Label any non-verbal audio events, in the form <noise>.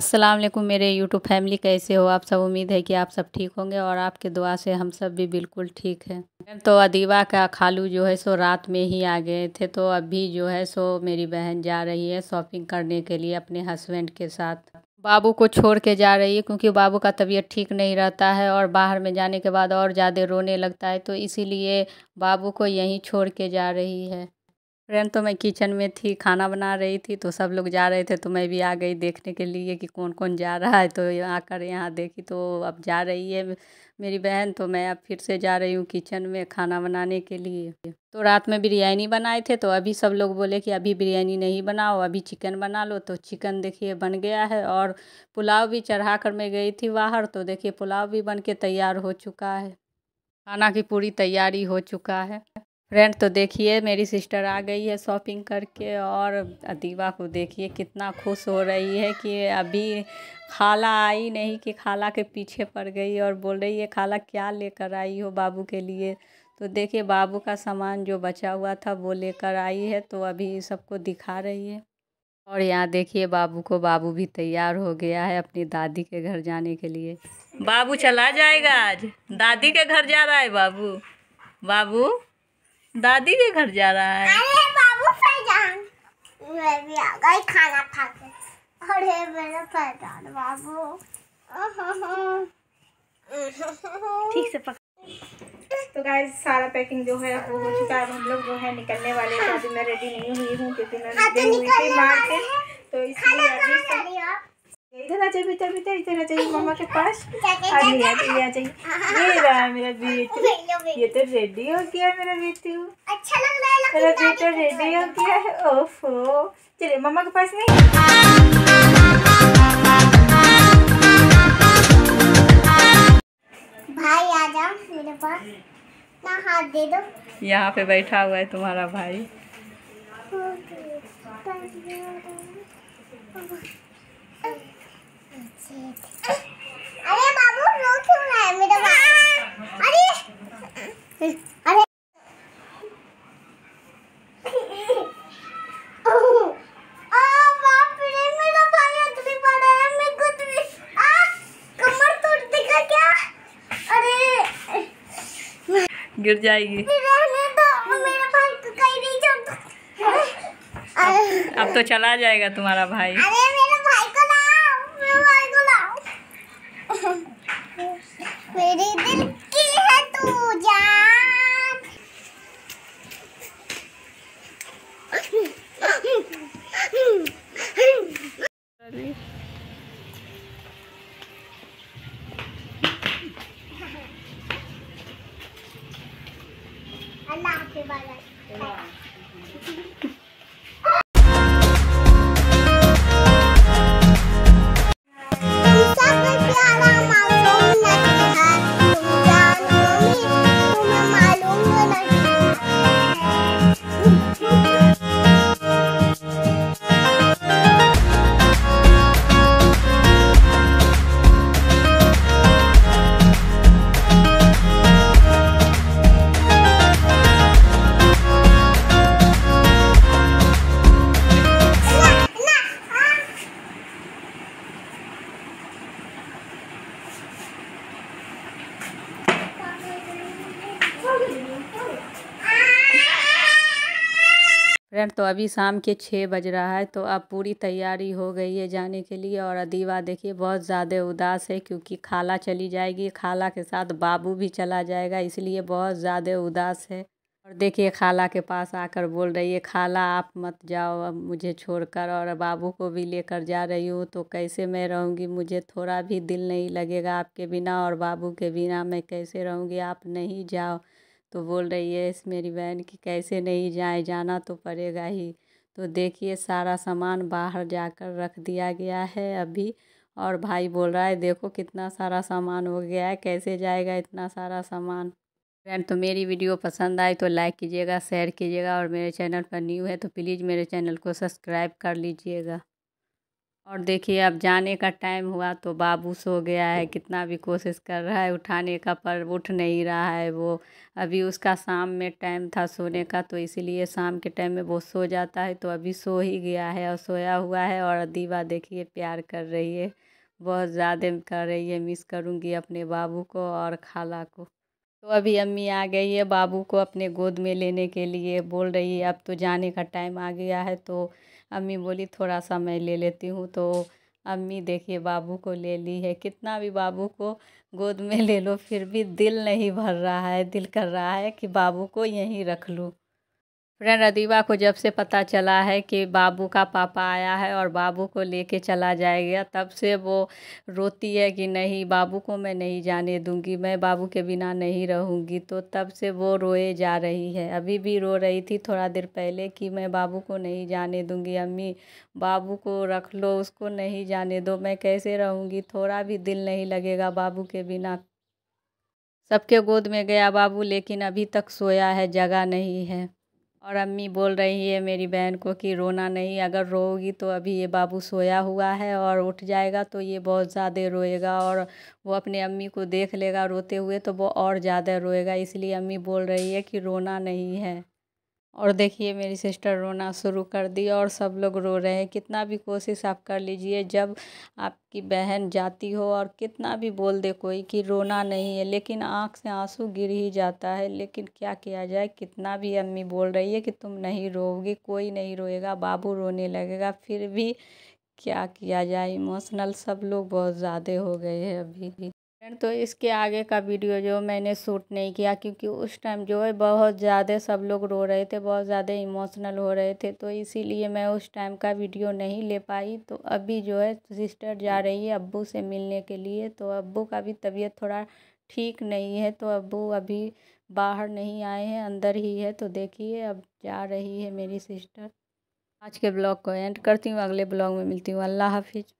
असलम मेरे YouTube family कैसे हो आप सब उम्मीद है कि आप सब ठीक होंगे और आपके दुआ से हम सब भी बिल्कुल ठीक हैं तो अदीवा का खालू जो है सो रात में ही आ गए थे तो अभी जो है सो मेरी बहन जा रही है शॉपिंग करने के लिए अपने हस्बैंड के साथ बाबू को छोड़ के जा रही है क्योंकि बाबू का तबीयत ठीक नहीं रहता है और बाहर में जाने के बाद और ज़्यादा रोने लगता है तो इसीलिए बाबू को यहीं छोड़ के जा रही है फ्रेंड तो मैं किचन में थी खाना बना रही थी तो सब लोग जा रहे थे तो मैं भी आ गई देखने के लिए कि कौन कौन जा रहा है तो आकर यहाँ देखी तो अब जा रही है मेरी बहन तो मैं अब फिर से जा रही हूँ किचन में खाना बनाने के लिए तो रात में बिरयानी बनाए थे तो अभी सब लोग बोले कि अभी बिरयानी नहीं बनाओ अभी चिकन बना लो तो चिकन देखिए बन गया है और पुलाव भी चढ़ा कर मैं गई थी बाहर तो देखिए पुलाव भी बन के तैयार हो चुका है खाना की पूरी तैयारी हो चुका है फ्रेंड तो देखिए मेरी सिस्टर आ गई है शॉपिंग करके और अदीवा को देखिए कितना खुश हो रही है कि अभी खाला आई नहीं कि खाला के पीछे पड़ गई और बोल रही है खाला क्या लेकर आई हो बाबू के लिए तो देखिए बाबू का सामान जो बचा हुआ था वो लेकर आई है तो अभी सबको दिखा रही है और यहाँ देखिए बाबू को बाबू भी तैयार हो गया है अपनी दादी के घर जाने के लिए बाबू चला जाएगा आज दादी के घर जा रहा है बाबू बाबू दादी के घर जा रहा है अरे बाबू फैजान गई खाना अरे मेरा फैजान बाबू ठीक से पक तो गाइज सारा पैकिंग जो है वो हो चुका है हम लोग जो है निकलने वाले हैं हाँ। अभी मैं रेडी नहीं हुई हूँ क्योंकि मैं हाँ, तो हुई थी मार्केट तो इसलिए इधर आ जाए बेटा बेटा इधर आ जाइए मामा के पास <laughs> आ जाइए आ <laughs> जाइए ये रहा मेरा बेटू <laughs> ये तो रेडी हो गया मेरा बेटू अच्छा लग रहा है मेरा बेटा रेडी हो गया है ओफो चलिए मामा के पास नहीं भाई आ जाओ मेरे पास ना हाथ दे दो यहाँ पे बैठा हुआ है तुम्हारा भाई Okay. अरे बाबू रो क्यों रहा है मेरा बाबू <laughs> अरे अरे गिर जाएगी अब तो चला जाएगा तुम्हारा भाई अरे अल्लाह हाफिज़ बाय बाय फ्रेंड तो अभी शाम के छः बज रहा है तो अब पूरी तैयारी हो गई है जाने के लिए और अदीवा देखिए बहुत ज़्यादा उदास है क्योंकि खाला चली जाएगी खाला के साथ बाबू भी चला जाएगा इसलिए बहुत ज़्यादा उदास है और देखिए खाला के पास आकर बोल रही है खाला आप मत जाओ अब मुझे छोड़कर और बाबू को भी लेकर जा रही हूँ तो कैसे मैं रहूँगी मुझे थोड़ा भी दिल नहीं लगेगा आपके बिना और बाबू के बिना मैं कैसे रहूँगी आप नहीं जाओ तो बोल रही है इस मेरी बहन कि कैसे नहीं जाए जाना तो पड़ेगा ही तो देखिए सारा सामान बाहर जाकर रख दिया गया है अभी और भाई बोल रहा है देखो कितना सारा सामान हो गया है कैसे जाएगा इतना सारा सामान फ्रेंड तो मेरी वीडियो पसंद आए तो लाइक कीजिएगा शेयर कीजिएगा और मेरे चैनल पर न्यू है तो प्लीज़ मेरे चैनल को सब्सक्राइब कर लीजिएगा और देखिए अब जाने का टाइम हुआ तो बाबू सो गया है कितना भी कोशिश कर रहा है उठाने का पर उठ नहीं रहा है वो अभी उसका शाम में टाइम था सोने का तो इसीलिए शाम के टाइम में वो सो जाता है तो अभी सो ही गया है और सोया हुआ है और दीवा देखिए प्यार कर रही है बहुत ज़्यादा कर रही है मिस करूँगी अपने बाबू को और खाला को तो अभी अम्मी आ गई है बाबू को अपने गोद में लेने के लिए बोल रही है अब तो जाने का टाइम आ गया है तो अम्मी बोली थोड़ा सा मैं ले लेती हूँ तो अम्मी देखिए बाबू को ले ली है कितना भी बाबू को गोद में ले लो फिर भी दिल नहीं भर रहा है दिल कर रहा है कि बाबू को यहीं रख लूँ फ्रेंड अदीबा को जब से पता चला है कि बाबू का पापा आया है और बाबू को लेके चला जाएगा तब से वो रोती है कि नहीं बाबू को मैं नहीं जाने दूंगी मैं बाबू के बिना नहीं रहूंगी तो तब से वो रोए जा रही है अभी भी रो रही थी थोड़ा देर पहले कि मैं बाबू को नहीं जाने दूंगी अम्मी बाबू को रख लो उसको नहीं जाने दो मैं कैसे रहूँगी थोड़ा भी दिल नहीं लगेगा बाबू के बिना सबके गोद में गया बाबू लेकिन अभी तक सोया है जगह नहीं है और अम्मी बोल रही है मेरी बहन को कि रोना नहीं अगर रोगी तो अभी ये बाबू सोया हुआ है और उठ जाएगा तो ये बहुत ज़्यादा रोएगा और वो अपने अम्मी को देख लेगा रोते हुए तो वो और ज़्यादा रोएगा इसलिए अम्मी बोल रही है कि रोना नहीं है और देखिए मेरी सिस्टर रोना शुरू कर दी और सब लोग रो रहे हैं कितना भी कोशिश आप कर लीजिए जब आपकी बहन जाती हो और कितना भी बोल दे कोई कि रोना नहीं है लेकिन आँख से आंसू गिर ही जाता है लेकिन क्या किया जाए कितना भी अम्मी बोल रही है कि तुम नहीं रोओगी कोई नहीं रोएगा बाबू रोने लगेगा फिर भी क्या किया जाए इमोशनल सब लोग बहुत ज़्यादा हो गए हैं अभी भी तो इसके आगे का वीडियो जो मैंने शूट नहीं किया क्योंकि उस टाइम जो है बहुत ज़्यादा सब लोग रो रहे थे बहुत ज़्यादा इमोशनल हो रहे थे तो इसीलिए मैं उस टाइम का वीडियो नहीं ले पाई तो अभी जो है सिस्टर जा रही है अब्बू से मिलने के लिए तो अब्बू का भी तबीयत थोड़ा ठीक नहीं है तो अब्बू अभी बाहर नहीं आए हैं अंदर ही है तो देखिए अब जा रही है मेरी सिस्टर आज के ब्लॉग को एंड करती हूँ अगले ब्लॉग में मिलती हूँ अल्लाह हाफिज़